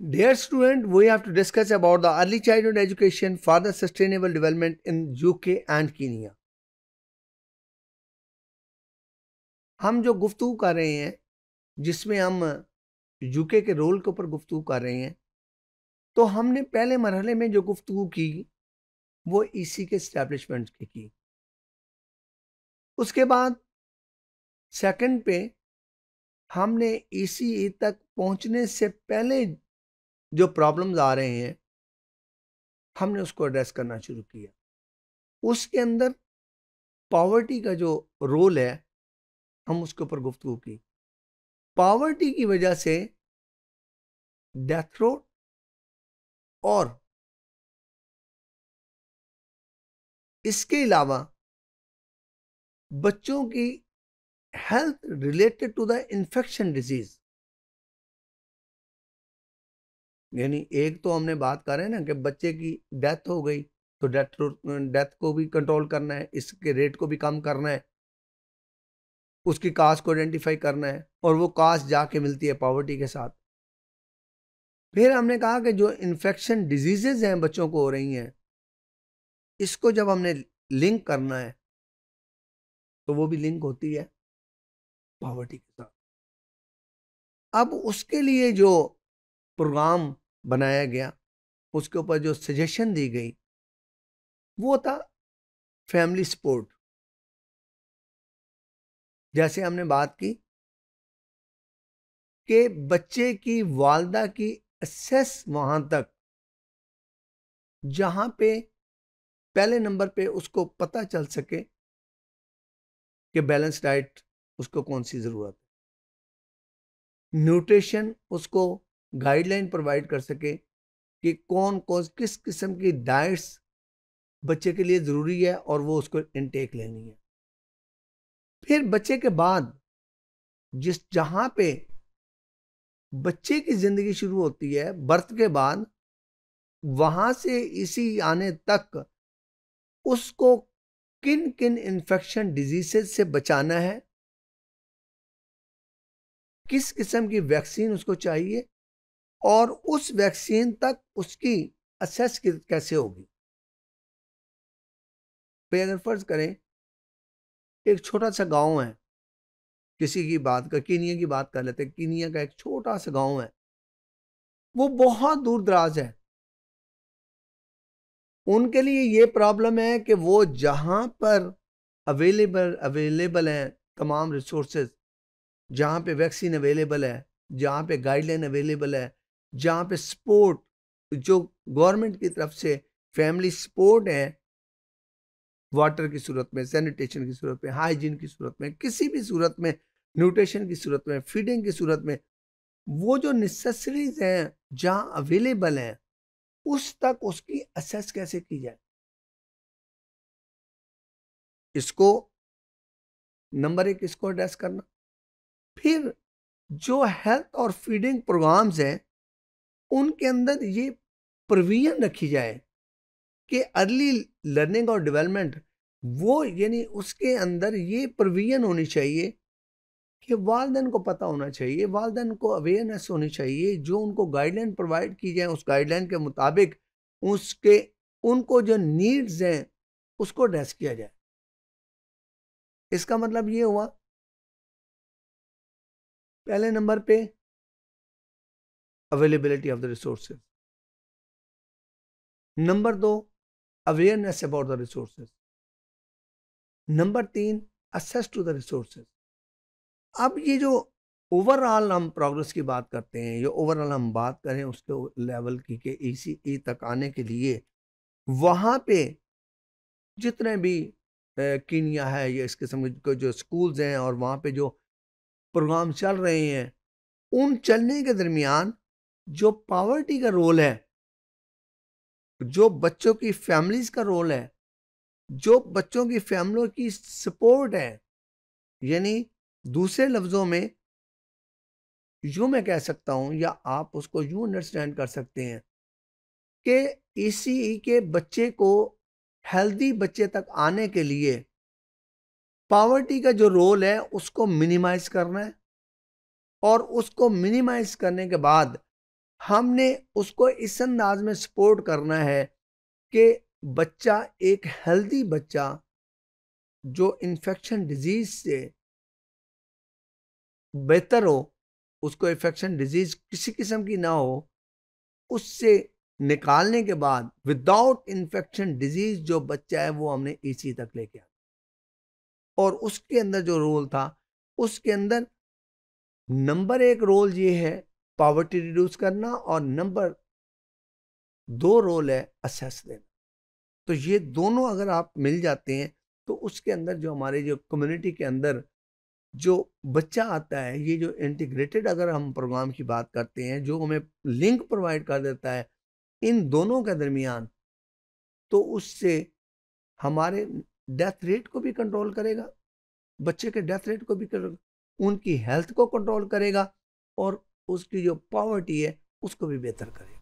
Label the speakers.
Speaker 1: Dear student, we have to discuss about the early childhood education for the sustainable development in UK and Kenya. हम जो गुफ्तु कर रहे हैं जिसमें हम यूके के रोल के ऊपर गुफ्तु कर रहे हैं तो हमने पहले मरहले में जो गुफ्तु की वो इसी के इस्टेब्लिशमेंट की की उसके बाद सेकंड पे हमने इसी तक पहुंचने से पहले जो प्रॉब्लम्स आ रहे हैं हमने उसको एड्रेस करना शुरू किया
Speaker 2: उसके अंदर पावर्टी का जो रोल है हम उसके ऊपर गुफ्तु की पावर्टी की वजह से डेथ रोड और इसके अलावा बच्चों की health related to the infection disease
Speaker 1: यानी एक तो हमने बात करें ना कि बच्चे की डेथ हो गई तो डेथ डेथ को भी कंट्रोल करना है इसके रेट को भी कम करना है उसकी कास्ट को आइडेंटिफाई करना है और वो कास्ट जाके मिलती है पॉवर्टी के साथ फिर हमने कहा कि जो इन्फेक्शन डिजीजेज हैं बच्चों को हो रही हैं
Speaker 2: इसको जब हमने लिंक करना है तो वो भी लिंक होती है पॉवर्टी के साथ अब उसके लिए जो प्रोग्राम बनाया गया उसके ऊपर जो सजेशन दी गई वो था फैमिली सपोर्ट जैसे हमने बात की कि बच्चे की वालदा
Speaker 1: की एसेस वहाँ तक जहाँ पे पहले नंबर पे उसको पता चल सके कि बैलेंस डाइट उसको कौन सी ज़रूरत है न्यूट्रिशन उसको गाइडलाइन प्रोवाइड कर सके कि कौन कौन किस किस्म की डाइट्स बच्चे के लिए ज़रूरी है और वो उसको इनटेक लेनी है फिर बच्चे के बाद जिस जहाँ पे बच्चे की ज़िंदगी शुरू होती है बर्थ के बाद वहाँ से इसी आने तक उसको किन किन इन्फेक्शन डिजीज से बचाना है किस किस्म की वैक्सीन उसको चाहिए और उस वैक्सीन तक उसकी असेस कैसे होगी भाई अगर फर्ज करें एक छोटा सा गांव है किसी की बात कर कीनिया की बात कर लेते हैं कीनिया का एक छोटा सा गांव है वो बहुत दूर दराज है उनके लिए ये प्रॉब्लम है कि वो जहाँ पर अवेलेबल अवेलेबल हैं तमाम रिसोर्सेज जहाँ पे वैक्सीन अवेलेबल है जहाँ पे गाइडलाइन अवेलेबल है जहाँ पे सपोर्ट जो गवर्नमेंट की तरफ से फैमिली सपोर्ट है वाटर की सूरत में सैनिटेशन की सूरत में हाइजीन की सूरत में किसी भी सूरत में न्यूट्रिशन की सूरत में फीडिंग की सूरत में वो जो नेसेसरीज हैं
Speaker 2: जहाँ अवेलेबल हैं उस तक उसकी असेस कैसे की जाए इसको नंबर एक इसको एड्रेस करना फिर जो हेल्थ और फीडिंग प्रोग्राम्स हैं
Speaker 1: उनके अंदर ये प्रोविजन रखी जाए कि अर्ली लर्निंग और डेवलपमेंट वो यानी उसके अंदर ये प्रोविजन होनी चाहिए कि वालदेन को पता होना चाहिए वालदेन को अवेयरनेस होनी चाहिए जो उनको गाइडलाइन प्रोवाइड की जाए उस गाइडलाइन के मुताबिक उसके उनको जो नीड्स
Speaker 2: हैं उसको ड्रेस किया जाए इसका मतलब ये हुआ पहले नंबर पे availability of the resource number दो awareness
Speaker 1: about the resource number तीन असेस टू द रिसोर्स अब ये जो ओवरऑल हम प्रोग्रेस की बात करते हैं या ओवरऑल हम बात करें उसके लेवल की के ई e e तक आने के लिए वहाँ पे जितने भी कीनिया है या इस किस्म के जो स्कूल्स हैं और वहाँ पे जो प्रोग्राम चल रहे हैं उन चलने के दरमियान जो पावर्टी का रोल है जो बच्चों की फैमिलीज का रोल है जो बच्चों की फैमिलियों की सपोर्ट है यानी दूसरे लफ्ज़ों में यूँ मैं कह सकता हूँ या आप उसको यूँ अंडरस्टैंड कर सकते हैं कि इसी के बच्चे को हेल्दी बच्चे तक आने के लिए पावर्टी का जो रोल है उसको मिनिमाइज करना है और उसको मिनिमाइज करने के बाद हमने उसको इस अंदाज में सपोर्ट करना है कि बच्चा एक हेल्दी बच्चा जो इन्फेक्शन डिजीज़ से बेहतर हो उसको इन्फेक्शन डिजीज़ किसी किस्म की ना हो उससे निकालने के बाद विदाउट इन्फेक्शन डिजीज़ जो बच्चा है वो हमने इसी e तक लेके आया और उसके अंदर जो रोल था उसके अंदर नंबर एक रोल ये है पावर्टी रिड्यूस करना और नंबर दो रोल है असेस देना तो ये दोनों अगर आप मिल जाते हैं तो उसके अंदर जो हमारे जो कम्युनिटी के अंदर जो बच्चा आता है ये जो इंटीग्रेटेड अगर हम प्रोग्राम की बात करते हैं जो हमें लिंक प्रोवाइड कर देता है इन दोनों के दरमियान तो उससे हमारे डेथ रेट को भी कंट्रोल करेगा बच्चे के डेथ रेट को भी
Speaker 2: उनकी हेल्थ को कंट्रोल करेगा और उसकी जो पॉवर्टी है उसको भी बेहतर करें